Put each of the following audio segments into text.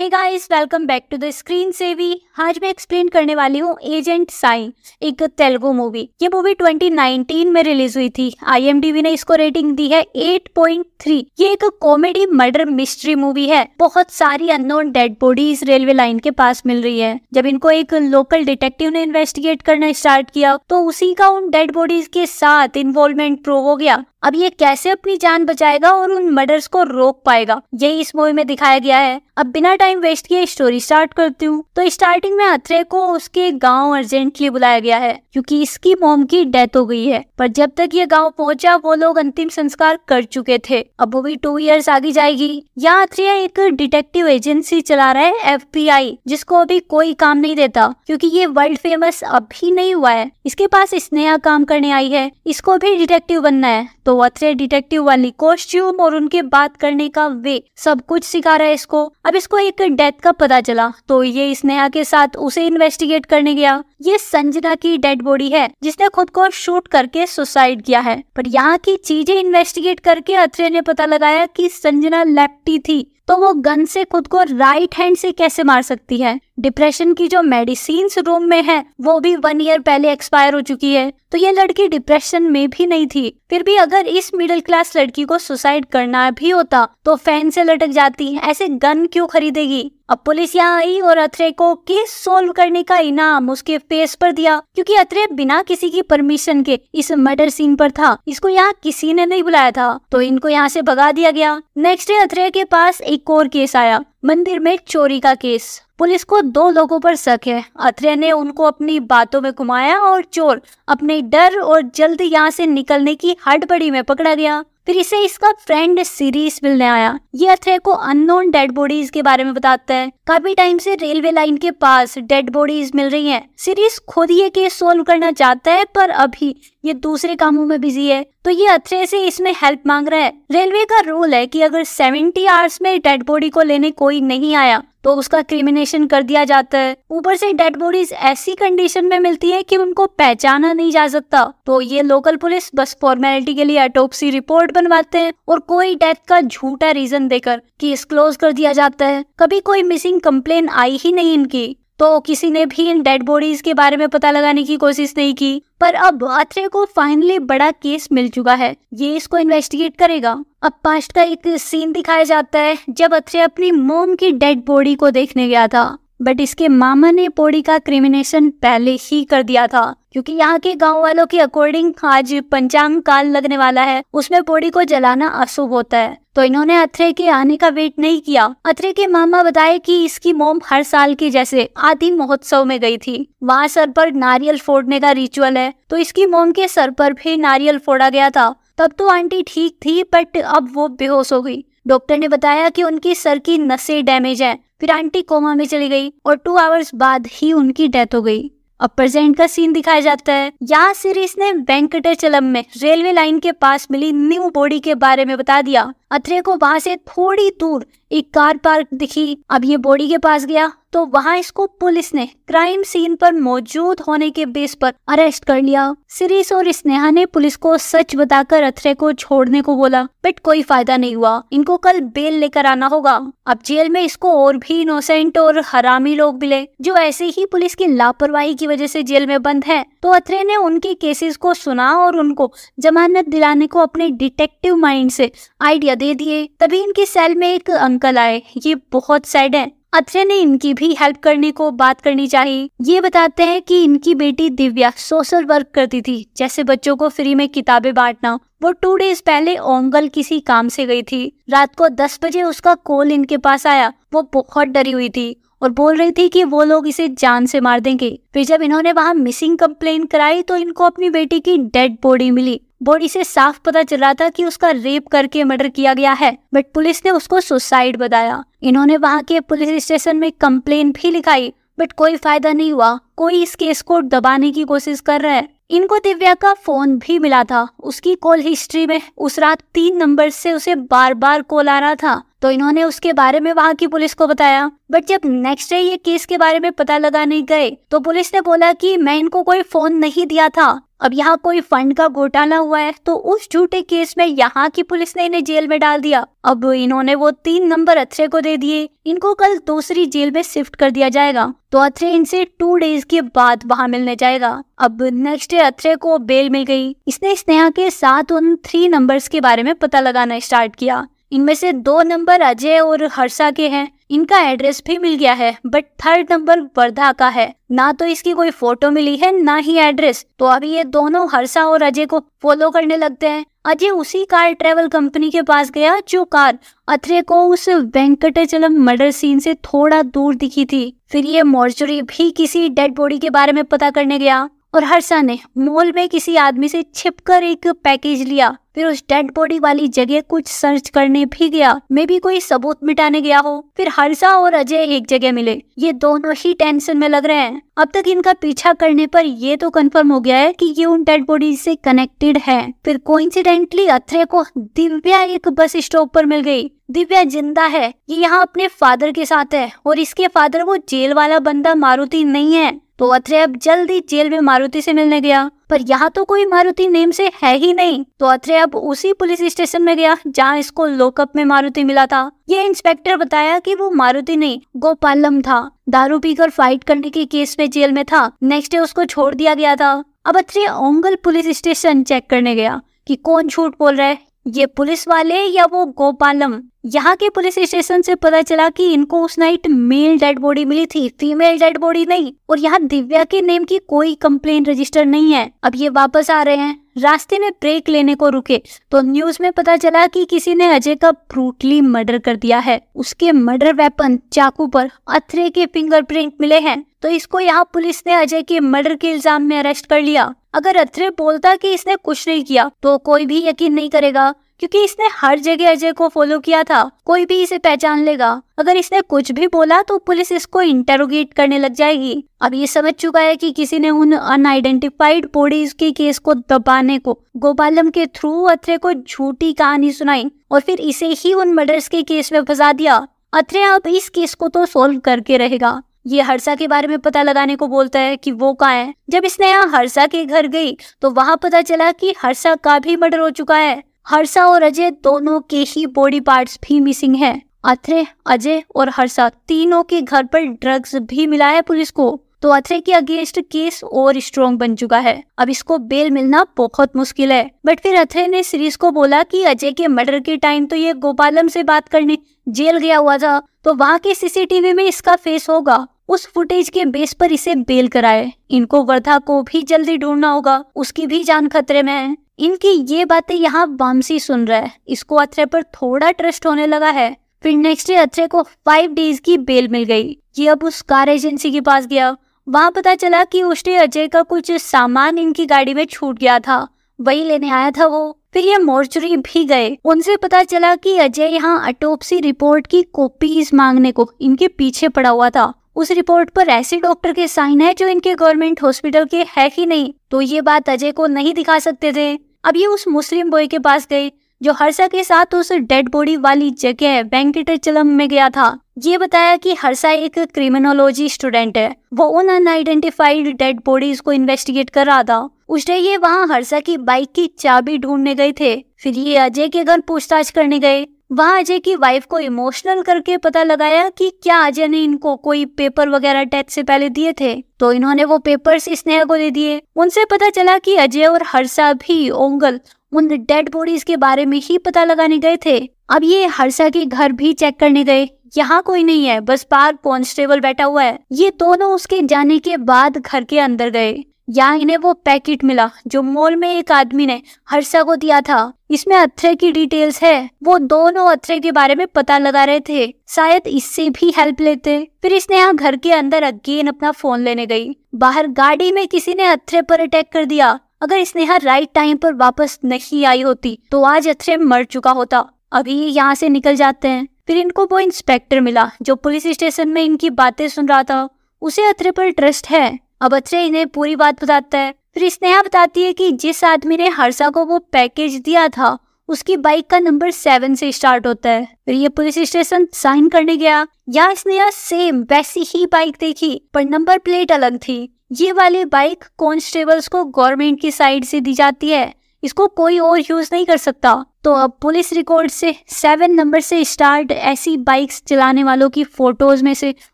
Hey guys welcome back to the screen savvy आज मैं explain करने वाली हूँ एजेंट साई एक तेलुगु मूवी ये मूवी 2019 में रिलीज हुई थी आईएमडीबी ने इसको रेटिंग दी है 8.3 ये एक कॉमेडी मर्डर मिस्ट्री मूवी है बहुत सारी unknown dead bodies railway line के पास मिल रही है जब इनको एक लोकल डिटेक्टिव ने इन्वेस्टिगेट करना स्टार्ट किया तो उसी का उन डेड बॉडीज के साथ इन्वॉल्वमेंट प्रूव हो गया अब ये कैसे अपनी जान बचाएगा और उन मर्डर्स को रोक पाएगा यही इस मूवी में दिखाया गया है अब बिना टाइम वेस्ट किए स्टोरी स्टार्ट करती हूँ तो स्टार्टिंग में अत्रे को उसके गांव अर्जेंटली बुलाया गया है क्योंकि इसकी मोम की डेथ हो गई है पर जब तक ये गांव पहुंचा वो लोग अंतिम संस्कार कर चुके थे अब वो भी टू इयर्स आगे जाएगी यहाँ अथरिया एक डिटेक्टिव एजेंसी चला रहा है एफ जिसको अभी कोई काम नहीं देता क्यूँकी ये वर्ल्ड फेमस अभी नहीं हुआ है इसके पास स्नेहा काम करने आई है इसको भी डिटेक्टिव बनना है तो अत्रे डिटेक्टिव वाली कॉस्ट्यूम और उनके बात करने का वे सब कुछ सिखा रहा है इसको अब इसको एक डेथ का पता चला तो ये स्नेहा के साथ उसे इन्वेस्टिगेट करने गया ये संजना की डेड बॉडी है जिसने खुद को शूट करके सुसाइड किया है पर यहाँ की चीजें इन्वेस्टिगेट करके अत्रे ने पता लगाया कि संजना लेप्टी थी तो वो गन से खुद को राइट हैंड से कैसे मार सकती है डिप्रेशन की जो मेडिसिन रूम में है वो भी वन ईयर पहले एक्सपायर हो चुकी है तो ये लड़की डिप्रेशन में भी नहीं थी फिर भी अगर इस मिडिल क्लास लड़की को सुसाइड करना भी होता तो फैन से लटक जाती ऐसे गन क्यों खरीदेगी अब पुलिस यहाँ आई और अथरे को केस सोल्व करने का इनाम उसके फेस पर दिया क्योंकि अथरे बिना किसी की परमिशन के इस मर्डर सीन पर था इसको यहाँ किसी ने नहीं बुलाया था तो इनको यहाँ से भगा दिया गया नेक्स्ट डे अथरे के पास एक और केस आया मंदिर में चोरी का केस पुलिस को दो लोगों पर शक है अथरे ने उनको अपनी बातों में घुमाया और चोर अपने डर और जल्द यहाँ से निकलने की हड़बड़ी में पकड़ा गया फिर इसे इसका फ्रेंड सीरीज मिलने आया ये अथ्रे को अननोन डेड बॉडीज के बारे में बताता है काफी टाइम से रेलवे लाइन के पास डेड बॉडीज मिल रही हैं। सीरीज खुद ये केस सोल्व करना चाहता है पर अभी ये दूसरे कामों में बिजी है तो ये अथरे से इसमें हेल्प मांग रहा है रेलवे का रूल है कि अगर 70 आवर्स में डेड बॉडी को लेने कोई नहीं आया तो उसका क्रिमिनेशन कर दिया जाता है ऊपर से डेड बॉडीज ऐसी कंडीशन में मिलती है कि उनको पहचाना नहीं जा सकता तो ये लोकल पुलिस बस फॉर्मेलिटी के लिए एटोपसी रिपोर्ट बनवाते हैं और कोई डेथ का झूठा रीजन देकर केस क्लोज कर दिया जाता है कभी कोई मिसिंग कम्प्लेन आई ही नहीं इनकी तो किसी ने भी इन डेड बॉडीज के बारे में पता लगाने की कोशिश नहीं की पर अब अथरे को फाइनली बड़ा केस मिल चुका है ये इसको इन्वेस्टिगेट करेगा अब पास्ट का एक सीन दिखाया जाता है जब अथरे अपनी मोम की डेड बॉडी को देखने गया था बट इसके मामा ने पौड़ी का क्रिमिनेशन पहले ही कर दिया था क्योंकि यहाँ के गांव वालों के अकॉर्डिंग आज पंचांग काल लगने वाला है उसमें पौड़ी को जलाना अशुभ होता है तो इन्होंने अथरे के आने का वेट नहीं किया अथरे के मामा बताए कि इसकी मोम हर साल के जैसे आदि महोत्सव में गई थी वहाँ सर पर नारियल फोड़ने का रिचुअल है तो इसकी मोम के सर पर भी नारियल फोड़ा गया था तब तो आंटी ठीक थी बट अब वो बेहोश हो गई डॉक्टर ने बताया कि उनकी सर की नसें डैमेज हैं फिर आंटी कोमा में चली गई और टू आवर्स बाद ही उनकी डेथ हो गई अब प्रेजेंट का सीन दिखाया जाता है यहाँ सीरीज ने वेंकटेचलम में रेलवे लाइन के पास मिली न्यू बॉडी के बारे में बता दिया अथरे को वहां से थोड़ी दूर एक कार पार्क दिखी अब ये बॉडी के पास गया तो वहाँ इसको पुलिस ने क्राइम सीन पर मौजूद होने के बेस पर अरेस्ट कर लिया सिरीस और स्नेहा ने पुलिस को सच बताकर अथरे को छोड़ने को बोला बट कोई फायदा नहीं हुआ इनको कल बेल लेकर आना होगा अब जेल में इसको और भी इनोसेंट और हरामी लोग मिले जो ऐसे ही पुलिस की लापरवाही की वजह से जेल में बंद है तो अथरे ने उनके केसेस को सुना और उनको जमानत दिलाने को अपने डिटेक्टिव माइंड से आइडिया दे दिए तभी इनके सेल में एक अंकल आए ये बहुत सैड है अथरे ने इनकी भी हेल्प करने को बात करनी चाहिए ये बताते हैं कि इनकी बेटी दिव्या सोशल वर्क करती थी जैसे बच्चों को फ्री में किताबें बांटना वो टू डेज पहले ओंगल किसी काम से गई थी रात को दस बजे उसका कॉल इनके पास आया वो बहुत डरी हुई थी और बोल रही थी कि वो लोग इसे जान से मार देंगे फिर जब इन्होंने वहाँ मिसिंग कम्प्लेन कराई तो इनको अपनी बेटी की डेड बॉडी मिली बॉडी से साफ पता चल रहा था कि उसका रेप करके मर्डर किया गया है बट पुलिस ने उसको सुसाइड बताया इन्होंने वहाँ के पुलिस स्टेशन में कम्प्लेन भी लिखाई बट कोई फायदा नहीं हुआ कोई इस केस को दबाने की कोशिश कर रहा है इनको दिव्या का फोन भी मिला था उसकी कॉल हिस्ट्री में उस रात तीन नंबर से उसे बार बार कॉल आ रहा था तो इन्होंने उसके बारे में वहाँ की पुलिस को बताया बट जब नेक्स्ट डे ये केस के बारे में पता लगाने गए तो पुलिस ने बोला कि मैं इनको कोई फोन नहीं दिया था अब यहाँ कोई फंड का घोटाला हुआ है तो उस झूठे केस में यहाँ की पुलिस ने इन्हें जेल में डाल दिया अब इन्होंने वो तीन नंबर अथरे को दे दिए इनको कल दूसरी जेल में शिफ्ट कर दिया जाएगा तो अथरे इनसे टू डेज के बाद वहाँ मिलने जाएगा अब नेक्स्ट डे अथरे को बेल मिल गई इसने स्नेहा के साथ उन थ्री नंबर्स के बारे में पता लगाना स्टार्ट किया इनमें से दो नंबर अजय और हर्षा के हैं इनका एड्रेस भी मिल गया है बट थर्ड नंबर वर्धा का है ना तो इसकी कोई फोटो मिली है ना ही एड्रेस तो अभी ये दोनों हर्षा और अजय को फॉलो करने लगते हैं अजय उसी कार ट्रेवल कंपनी के पास गया जो कार अथरे को उस वेंकटेचलम मर्डर सीन से थोड़ा दूर दिखी थी फिर ये मोर्चुरी भी किसी डेड बॉडी के बारे में पता करने गया और हर्षा ने मॉल में किसी आदमी से छिपकर एक पैकेज लिया फिर उस डेड बॉडी वाली जगह कुछ सर्च करने भी गया मे भी कोई सबूत मिटाने गया हो फिर हर्षा और अजय एक जगह मिले ये दोनों ही टेंशन में लग रहे हैं अब तक इनका पीछा करने पर ये तो कंफर्म हो गया है कि ये उन डेड बॉडी से कनेक्टेड है फिर कोइंसिडेंटली अथरे को दिव्या एक बस स्टॉप पर मिल गई दिव्या जिंदा है ये यहाँ अपने फादर के साथ है और इसके फादर वो जेल वाला बंदा मारुति नहीं है तो जल्द जल्दी जेल में मारुति से मिलने गया पर यहाँ तो कोई मारुति नेम से है ही नहीं तो अथरे अब उसी पुलिस स्टेशन में गया जहाँ इसको लोकअप में मारुति मिला था ये इंस्पेक्टर बताया कि वो मारुति नहीं गोपालम था दारू पीकर फाइट करने के केस में जेल में था नेक्स्ट डे उसको छोड़ दिया गया था अब Athre Ongole police station check करने गया कि कौन झूठ बोल रहा है ये पुलिस वाले या वो गोपालम यहाँ के पुलिस स्टेशन से पता चला कि इनको उस नाइट मेल डेड बॉडी मिली थी फीमेल डेड बॉडी नहीं और यहाँ दिव्या के नेम की कोई कंप्लेन रजिस्टर नहीं है अब ये वापस आ रहे हैं रास्ते में ब्रेक लेने को रुके तो न्यूज में पता चला कि किसी ने अजय का ब्रूटली मर्डर कर दिया है उसके मर्डर वेपन चाकू पर अथरे के फिंगरप्रिंट मिले हैं तो इसको यहाँ पुलिस ने अजय के मर्डर के इल्जाम में अरेस्ट कर लिया अगर अत्रे बोलता कि इसने कुछ नहीं किया तो कोई भी यकीन नहीं करेगा क्योंकि इसने हर जगह अजय को फॉलो किया था कोई भी इसे पहचान लेगा अगर इसने कुछ भी बोला तो पुलिस इसको इंटेरोगेट करने लग जाएगी अब ये समझ चुका है कि किसी ने उन अनआइडेंटिफाइड बॉडीज के केस को दबाने को गोपालम के थ्रू अथरे को झूठी कहानी सुनाई और फिर इसे ही उन मर्डर्स के केस में फंसा दिया अथरे अब इस केस को तो सोल्व करके रहेगा ये हर्षा के बारे में पता लगाने को बोलता है कि वो कहा है जब इसने यहाँ हर्षा के घर गई तो वहां पता चला कि हर्षा का भी मर्डर हो चुका है हर्षा और अजय दोनों के ही बॉडी पार्ट्स भी मिसिंग है अथरे अजय और हर्षा तीनों के घर पर ड्रग्स भी मिला है पुलिस को तो अथरे के अगेंस्ट केस और स्ट्रॉन्ग बन चुका है अब इसको बेल मिलना बहुत मुश्किल है बट फिर अथरे ने सीरीज को बोला कि अजय के मर्डर के टाइम तो ये गोपालम से बात करने जेल गया हुआ था तो वहाँ के सीसीटीवी में इसका फेस होगा उस फुटेज के बेस पर इसे बेल कराए इनको वर्धा को भी जल्दी ढूंढना होगा उसकी भी जान खतरे में है इनकी ये बातें यहाँ बामसी सुन रहा है इसको अथरे पर थोड़ा ट्रस्ट होने लगा है फिर नेक्स्ट डे अथरे को फाइव डेज की बेल मिल गई ये अब उस कार एजेंसी के पास गया वहाँ पता चला कि उसने अजय का कुछ सामान इनकी गाड़ी में छूट गया था वही लेने आया था वो फिर ये मोर्चरी भी गए उनसे पता चला कि अजय यहाँ अटोपसी रिपोर्ट की कॉपीज मांगने को इनके पीछे पड़ा हुआ था उस रिपोर्ट पर ऐसे डॉक्टर के साइन है जो इनके गवर्नमेंट हॉस्पिटल के है ही नहीं तो ये बात अजय को नहीं दिखा सकते थे अब ये उस मुस्लिम बॉय के पास गयी जो हर्षा के साथ उस डेड बॉडी वाली जगह चलम में गया था ये बताया कि हर्षा एक क्रिमिनोलॉजी स्टूडेंट है वो उन अनआइडेंटिफाइड डेड बॉडीज को इन्वेस्टिगेट कर रहा था उस डे ये वहाँ हर्षा की बाइक की चाबी ढूंढने गए थे फिर ये अजय के घर पूछताछ करने गए वहां अजय की वाइफ को इमोशनल करके पता लगाया कि क्या अजय ने इनको कोई पेपर वगैरह टेस्ट से पहले दिए थे तो इन्होंने वो पेपर्स स्नेहा को दे दिए उनसे पता चला कि अजय और हर्षा भी ओंगल उन डेड बॉडीज के बारे में ही पता लगाने गए थे अब ये हर्षा के घर भी चेक करने गए यहाँ कोई नहीं है बस पार्क कॉन्स्टेबल बैठा हुआ है ये दोनों उसके जाने के बाद घर के अंदर गए या इन्हें वो पैकेट मिला जो मॉल में एक आदमी ने हर्षा को दिया था इसमें अथरे की डिटेल्स है वो दोनों अथरे के बारे में पता लगा रहे थे शायद इससे भी हेल्प लेते फिर इसने यहाँ घर के अंदर अगेन अपना फोन लेने गई बाहर गाड़ी में किसी ने अथरे पर अटैक कर दिया अगर स्नेहा राइट टाइम पर वापस नहीं आई होती तो आज अथरे मर चुका होता अभी यहाँ से निकल जाते हैं फिर इनको वो इंस्पेक्टर मिला जो पुलिस स्टेशन में इनकी बातें सुन रहा था उसे अथरे पर ट्रस्ट है अब अक्षय इन्हें पूरी बात बताता है फिर स्नेहा बताती है कि जिस आदमी ने हर्षा को वो पैकेज दिया था उसकी बाइक का नंबर सेवन से स्टार्ट होता है फिर ये पुलिस स्टेशन साइन करने गया यहाँ स्नेहा सेम वैसी ही बाइक देखी पर नंबर प्लेट अलग थी ये वाली बाइक कॉन्स्टेबल्स को गवर्नमेंट की साइड से दी जाती है इसको कोई और यूज नहीं कर सकता तो अब पुलिस रिकॉर्ड से सेवन नंबर से स्टार्ट ऐसी बाइक्स चलाने वालों की फोटोज में से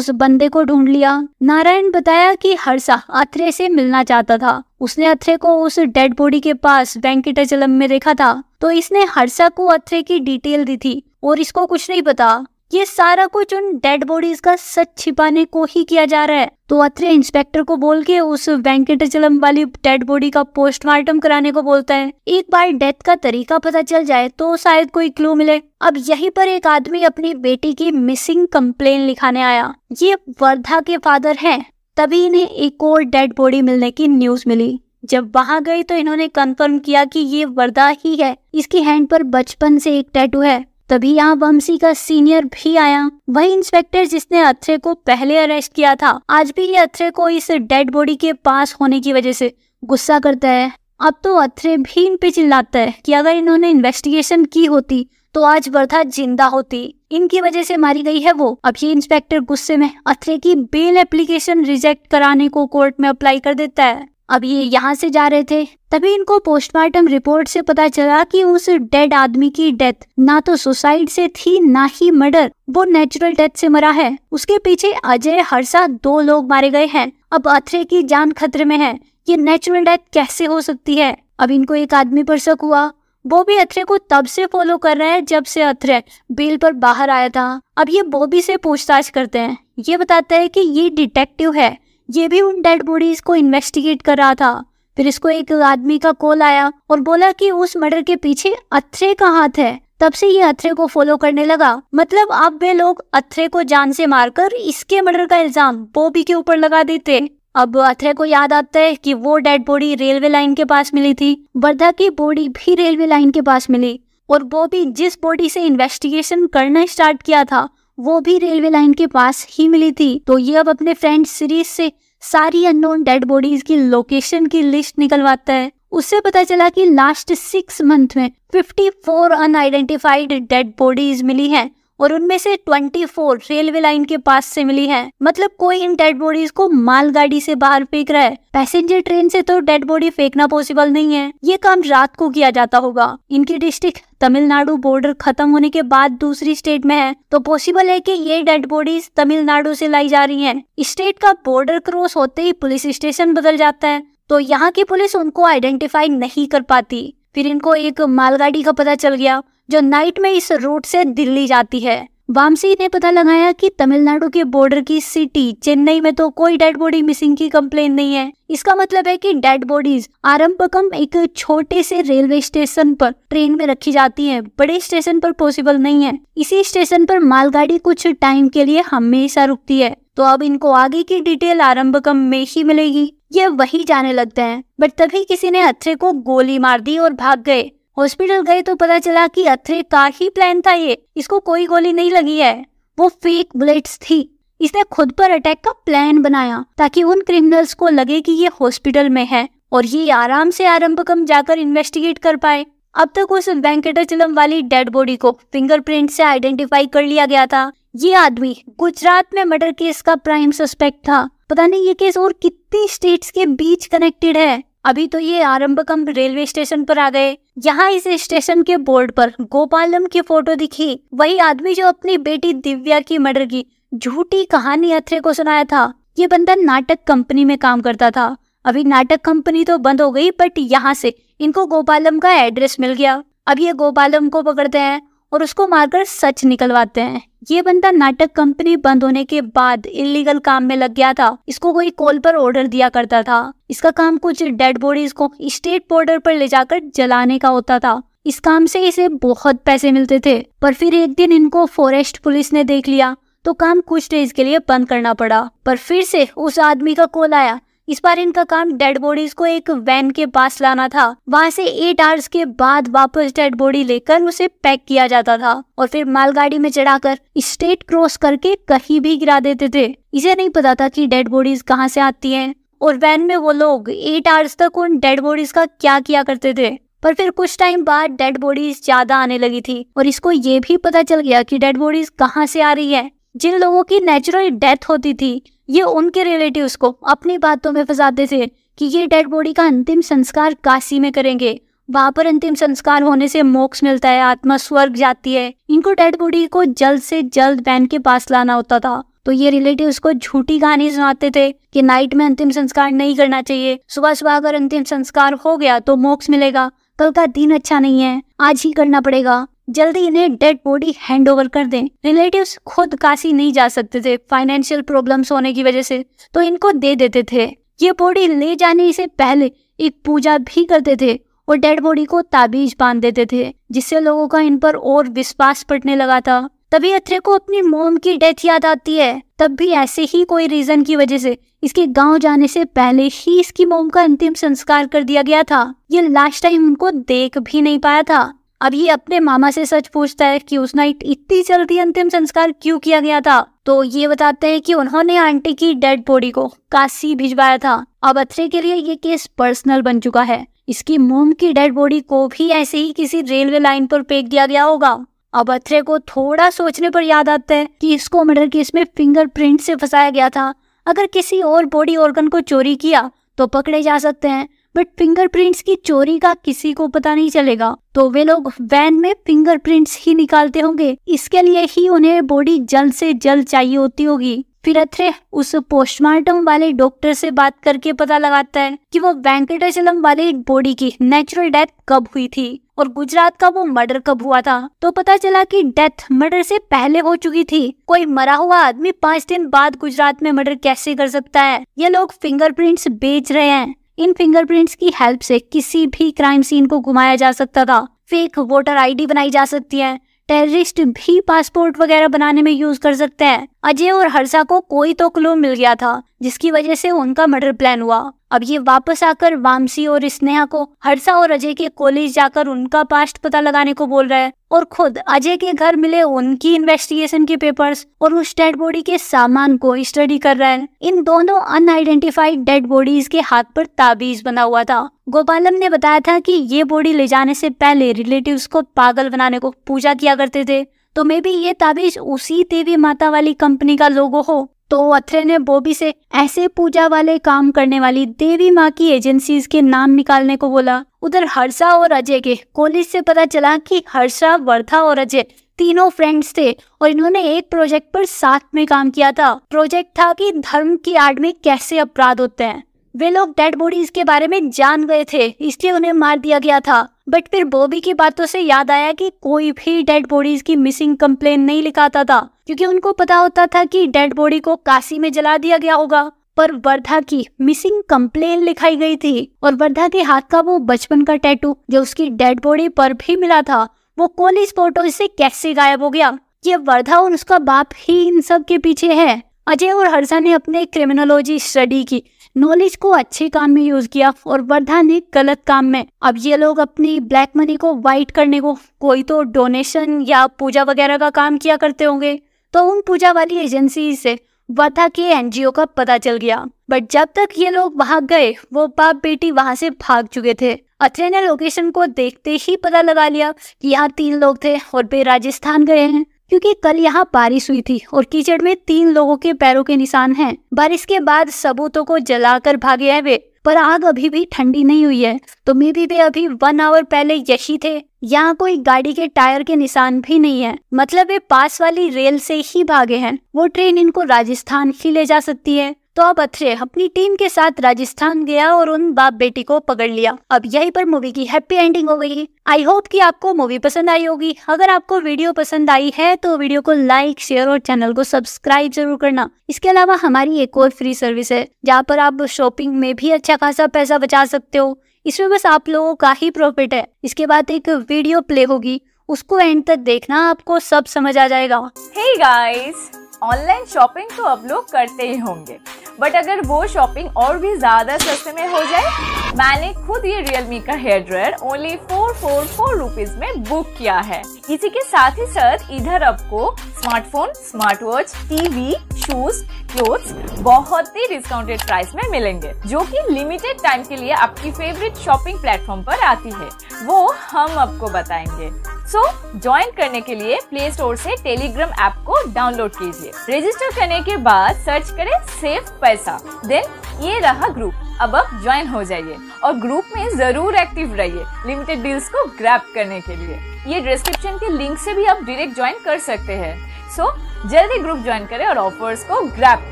उस बंदे को ढूंढ लिया नारायण बताया कि हर्षा अथरे से मिलना चाहता था उसने अथरे को उस डेड बॉडी के पास वेंकटाचलम में देखा था तो इसने हर्षा को अथरे की डिटेल दी थी और इसको कुछ नहीं पता ये सारा कुछ उन डेड बॉडीज का सच छिपाने को ही किया जा रहा है तो अत्रे इंस्पेक्टर को बोल के उस वेंकटेचलम वाली डेड बॉडी का पोस्टमार्टम कराने को बोलता है एक बार डेथ का तरीका पता चल जाए तो शायद कोई क्लू मिले अब यहीं पर एक आदमी अपनी बेटी की मिसिंग कंप्लेन लिखाने आया ये वर्धा के फादर है तभी इन्हें एक और डेड बॉडी मिलने की न्यूज मिली जब वहां गई तो इन्होंने कंफर्म किया कि ये वर्धा ही है इसकी हैंड पर बचपन से एक टैटू है तभी यहाँ वंशी का सीनियर भी आया वही इंस्पेक्टर जिसने अथरे को पहले अरेस्ट किया था आज भी ये अथरे को इस डेड बॉडी के पास होने की वजह से गुस्सा करता है अब तो अथरे भी इन पे चिल्लाता है कि अगर इन्होंने इन्वेस्टिगेशन की होती तो आज वर्धा जिंदा होती इनकी वजह से मारी गई है वो अब ये इंस्पेक्टर गुस्से में अथरे की बेल एप्लीकेशन रिजेक्ट कराने को कोर्ट में अप्लाई कर देता है अब ये यहाँ से जा रहे थे तभी इनको पोस्टमार्टम रिपोर्ट से पता चला कि उस डेड आदमी की डेथ ना तो सुसाइड से थी ना ही मर्डर वो नेचुरल डेथ से मरा है उसके पीछे अजय हरसा दो लोग मारे गए हैं अब अथरे की जान खतरे में है ये नेचुरल डेथ कैसे हो सकती है अब इनको एक आदमी पर शक हुआ वो भी अथरे को तब से फॉलो कर रहे हैं जब से अथरे बेल पर बाहर आया था अब ये बॉबी से पूछताछ करते हैं ये बताता है कि ये डिटेक्टिव है ये भी उन डेड बॉडीज को इन्वेस्टिगेट कर रहा था फिर इसको एक आदमी का कॉल आया और बोला कि उस मर्डर के पीछे अथरे का हाथ है तब से ये अथरे को फॉलो करने लगा मतलब अब वे लोग अथरे को जान से मारकर इसके मर्डर का इल्जाम बॉबी के ऊपर लगा देते अब अथरे को याद आता है कि वो डेड बॉडी रेलवे लाइन के पास मिली थी वर्धा की बॉडी भी रेलवे लाइन के पास मिली और बॉबी जिस बॉडी से इन्वेस्टिगेशन करना स्टार्ट किया था वो भी रेलवे लाइन के पास ही मिली थी तो ये अब अपने फ्रेंड सीरीज से सारी अननोन डेड बॉडीज की लोकेशन की लिस्ट निकलवाता है उससे पता चला कि लास्ट सिक्स मंथ में 54 अनआइडेंटिफाइड डेड बॉडीज मिली हैं और उनमें से 24 रेलवे लाइन के पास से मिली है मतलब कोई इन डेड बॉडीज को मालगाड़ी से बाहर फेंक रहा है पैसेंजर ट्रेन से तो डेड बॉडी फेंकना पॉसिबल नहीं है ये काम रात को किया जाता होगा इनकी डिस्ट्रिक्ट तमिलनाडु बॉर्डर खत्म होने के बाद दूसरी स्टेट में है तो पॉसिबल है कि ये डेड बॉडीज तमिलनाडु से लाई जा रही हैं। स्टेट का बॉर्डर क्रॉस होते ही पुलिस स्टेशन बदल जाता है तो यहाँ की पुलिस उनको आइडेंटिफाई नहीं कर पाती फिर इनको एक मालगाड़ी का पता चल गया जो नाइट में इस रूट से दिल्ली जाती है वामसी ने पता लगाया कि तमिलनाडु के बॉर्डर की सिटी चेन्नई में तो कोई डेड बॉडी मिसिंग की कंप्लेन नहीं है इसका मतलब है कि डेड बॉडीज आरम्भकम एक छोटे से रेलवे स्टेशन पर ट्रेन में रखी जाती है बड़े स्टेशन पर पॉसिबल नहीं है इसी स्टेशन पर मालगाड़ी कुछ टाइम के लिए हमेशा रुकती है तो अब इनको आगे की डिटेल आरम्भकम में ही मिलेगी ये वही जाने लगते हैं बट तभी किसी ने अथरे को गोली मार दी और भाग गए हॉस्पिटल गए तो पता चला कि अथरे का ही प्लान था ये इसको कोई गोली नहीं लगी है वो फेक बुलेट्स थी इसने खुद पर अटैक का प्लान बनाया ताकि उन क्रिमिनल्स को लगे कि ये हॉस्पिटल में है और ये आराम से कम जाकर इन्वेस्टिगेट कर पाए अब तक उस वेंकटाचलम वाली डेड बॉडी को फिंगरप्रिंट से आइडेंटिफाई कर लिया गया था ये आदमी गुजरात में मर्डर केस का प्राइम सस्पेक्ट था पता नहीं ये केस और कितनी स्टेट्स के बीच कनेक्टेड है अभी तो ये आरंभकम रेलवे स्टेशन पर आ गए यहाँ इस स्टेशन के बोर्ड पर गोपालम की फोटो दिखी वही आदमी जो अपनी बेटी दिव्या की मर्डर की झूठी कहानी अथरे को सुनाया था ये बंदा नाटक कंपनी में काम करता था अभी नाटक कंपनी तो बंद हो गई बट यहाँ से इनको गोपालम का एड्रेस मिल गया अब ये गोपालम को पकड़ते हैं और उसको मारकर सच निकलवाते हैं ये बंदा नाटक कंपनी बंद होने के बाद इलीगल काम में लग गया था इसको कोई कॉल पर ऑर्डर दिया करता था इसका काम कुछ डेड बॉडीज को स्टेट बॉर्डर पर ले जाकर जलाने का होता था इस काम से इसे बहुत पैसे मिलते थे पर फिर एक दिन इनको फॉरेस्ट पुलिस ने देख लिया तो काम कुछ डेज के लिए बंद करना पड़ा पर फिर से उस आदमी का कॉल आया इस बार इनका काम डेड बॉडीज को एक वैन के पास लाना था वहां से एट आवर्स के बाद वापस डेड बॉडी लेकर उसे पैक किया जाता था और फिर मालगाड़ी में चढ़ाकर स्टेट क्रॉस करके कहीं भी गिरा देते थे इसे नहीं पता था कि डेड बॉडीज कहाँ से आती हैं और वैन में वो लोग एट आवर्स तक उन डेड बॉडीज का क्या किया करते थे पर फिर कुछ टाइम बाद डेड बॉडीज ज्यादा आने लगी थी और इसको ये भी पता चल गया कि डेड बॉडीज कहाँ से आ रही है जिन लोगों की नेचुरल डेथ होती थी ये उनके रिलेटिव को अपनी बातों में फंसाते थे कि ये डेड बॉडी का अंतिम संस्कार काशी में करेंगे वहां पर अंतिम संस्कार होने से मोक्ष मिलता है आत्मा स्वर्ग जाती है इनको डेड बॉडी को जल्द से जल्द बहन के पास लाना होता था तो ये रिलेटिव उसको झूठी कहानी सुनाते थे कि नाइट में अंतिम संस्कार नहीं करना चाहिए सुबह सुबह अगर अंतिम संस्कार हो गया तो मोक्ष मिलेगा कल का दिन अच्छा नहीं है आज ही करना पड़ेगा जल्दी इन्हें डेड बॉडी हैंड ओवर कर दें रिलेटिव्स खुद काशी नहीं जा सकते थे फाइनेंशियल प्रॉब्लम्स होने की वजह से तो इनको दे देते थे ये बॉडी ले जाने से पहले एक पूजा भी करते थे और डेड बॉडी को ताबीज बांध देते थे जिससे लोगों का इन पर और विश्वास पड़ने लगा था तभी अथरे को अपनी मोम की डेथ याद आती है तब भी ऐसे ही कोई रीजन की वजह से इसके गांव जाने से पहले ही इसकी मोम का अंतिम संस्कार कर दिया गया था ये लास्ट टाइम उनको देख भी नहीं पाया था अब ये अपने मामा से सच पूछता है कि उस नाइट इतनी जल्दी अंतिम संस्कार क्यों किया गया था तो ये बताते हैं कि उन्होंने आंटी की डेड बॉडी को काशी भिजवाया था अब अथरे के लिए ये केस पर्सनल बन चुका है इसकी मोम की डेड बॉडी को भी ऐसे ही किसी रेलवे लाइन पर फेंक दिया गया होगा अब अथरे को थोड़ा सोचने पर याद आता है कि इसको मर्डर केस में फिंगरप्रिंट से फंसाया गया था अगर किसी और बॉडी ऑर्गन को चोरी किया तो पकड़े जा सकते हैं बट फिंगरप्रिंट्स की चोरी का किसी को पता नहीं चलेगा तो वे लोग वैन में फिंगरप्रिंट्स ही निकालते होंगे इसके लिए ही उन्हें बॉडी जल्द से जल्द चाहिए होती होगी फिर अथरे उस पोस्टमार्टम वाले डॉक्टर से बात करके पता लगाता है कि वो वेंकटेशलम वाले बॉडी की नेचुरल डेथ कब हुई थी और गुजरात का वो मर्डर कब हुआ था तो पता चला कि डेथ मर्डर से पहले हो चुकी थी कोई मरा हुआ आदमी पांच दिन बाद गुजरात में मर्डर कैसे कर सकता है ये लोग फिंगरप्रिंट्स बेच रहे हैं इन फिंगरप्रिंट्स की हेल्प से किसी भी क्राइम सीन को घुमाया जा सकता था फेक वोटर आईडी बनाई जा सकती है टेररिस्ट भी पासपोर्ट वगैरह बनाने में यूज कर सकते हैं अजय और हर्षा को कोई तो क्लू मिल गया था जिसकी वजह से उनका मर्डर प्लान हुआ अब ये वापस आकर वामसी और स्नेहा को हर्षा और अजय के कॉलेज जाकर उनका पास्ट पता लगाने को बोल रहा है और खुद अजय के घर मिले उनकी इन्वेस्टिगेशन के पेपर्स और उस डेड बॉडी के सामान को स्टडी कर रहा है इन दोनों अनआइडेंटिफाइड डेड बॉडीज के हाथ पर ताबीज बना हुआ था गोपालम ने बताया था कि ये बॉडी ले जाने से पहले रिलेटिव को पागल बनाने को पूजा किया करते थे तो मे भी ये ताबीज उसी देवी माता वाली कंपनी का लोगो हो तो अथरे ने बॉबी से ऐसे पूजा वाले काम करने वाली देवी माँ की एजेंसीज के नाम निकालने को बोला उधर हर्षा और अजय के कॉलेज से पता चला कि हर्षा वर्धा और अजय तीनों फ्रेंड्स थे और इन्होंने एक प्रोजेक्ट पर साथ में काम किया था प्रोजेक्ट था कि धर्म की आड़ में कैसे अपराध होते हैं वे लोग डेड बॉडीज के बारे में जान गए थे इसलिए उन्हें मार दिया गया था बट फिर बॉबी की बातों से याद आया कि कोई भी डेड बॉडीज की मिसिंग कंप्लेन नहीं लिखाता था क्योंकि उनको पता होता था कि डेड बॉडी को काशी में जला दिया गया होगा पर वर्धा की मिसिंग कंप्लेन लिखाई गई थी और वर्धा के हाथ का वो बचपन का टैटू जो उसकी डेड बॉडी पर भी मिला था वो कॉलेज फोटो से कैसे गायब हो गया ये वर्धा और उसका बाप ही इन सब के पीछे है अजय और हर्षा ने अपने क्रिमिनोलॉजी स्टडी की नॉलेज को अच्छे काम में यूज किया और वर्धा ने गलत काम में अब ये लोग अपनी ब्लैक मनी को वाइट करने को कोई तो डोनेशन या पूजा वगैरह का काम किया करते होंगे तो उन पूजा वाली एजेंसी से वर्धा के एनजीओ का पता चल गया बट जब तक ये लोग वहाँ गए वो बाप बेटी वहां से भाग चुके थे अथे ने लोकेशन को देखते ही पता लगा लिया कि यहाँ तीन लोग थे और वे राजस्थान गए हैं क्योंकि कल यहाँ बारिश हुई थी और कीचड़ में तीन लोगों के पैरों के निशान हैं। बारिश के बाद सबूतों को जलाकर भागे हैं वे पर आग अभी भी ठंडी नहीं हुई है तो मे भी वे अभी वन आवर पहले यशी थे यहाँ कोई गाड़ी के टायर के निशान भी नहीं है मतलब वे पास वाली रेल से ही भागे हैं वो ट्रेन इनको राजस्थान ही ले जा सकती है तो अब अथ्रे अपनी टीम के साथ राजस्थान गया और उन बाप बेटी को पकड़ लिया अब यही पर मूवी की हैप्पी एंडिंग हो गई आई होप कि आपको मूवी पसंद आई होगी अगर आपको वीडियो पसंद आई है तो वीडियो को लाइक शेयर और चैनल को सब्सक्राइब जरूर करना इसके अलावा हमारी एक और फ्री सर्विस है जहाँ पर आप शॉपिंग में भी अच्छा खासा पैसा बचा सकते हो इसमें बस आप लोगों का ही प्रॉफिट है इसके बाद एक वीडियो प्ले होगी उसको एंड तक देखना आपको सब समझ आ जाएगा hey guys! ऑनलाइन शॉपिंग तो अब लोग करते ही होंगे बट अगर वो शॉपिंग और भी ज़्यादा सस्ते में हो जाए मैंने खुद ये रियलमी का hair dryer only four four four rupees में बुक किया है इसी के साथ ही साथ इधर आपको smartphone smart watch TV shoes clothes बहुत ही डिस्काउंटेड प्राइस में मिलेंगे जो कि लिमिटेड टाइम के लिए आपकी फेवरेट शॉपिंग प्लेटफॉर्म पर आती है वो हम आपको बताएंगे सो so, ज्वाइन करने के लिए प्ले स्टोर से टेलीग्राम ऐप को डाउनलोड कीजिए रजिस्टर करने के बाद सर्च करें सेफ पैसा देन ये रहा ग्रुप अब आप ज्वाइन हो जाइए और ग्रुप में जरूर एक्टिव रहिए लिमिटेड डील्स को ग्रैप करने के लिए ये डिस्क्रिप्शन के लिंक से भी आप डायरेक्ट ज्वाइन कर सकते हैं सो जल्दी ग्रुप ज्वाइन करें और ऑफर्स को ग्रैप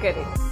करें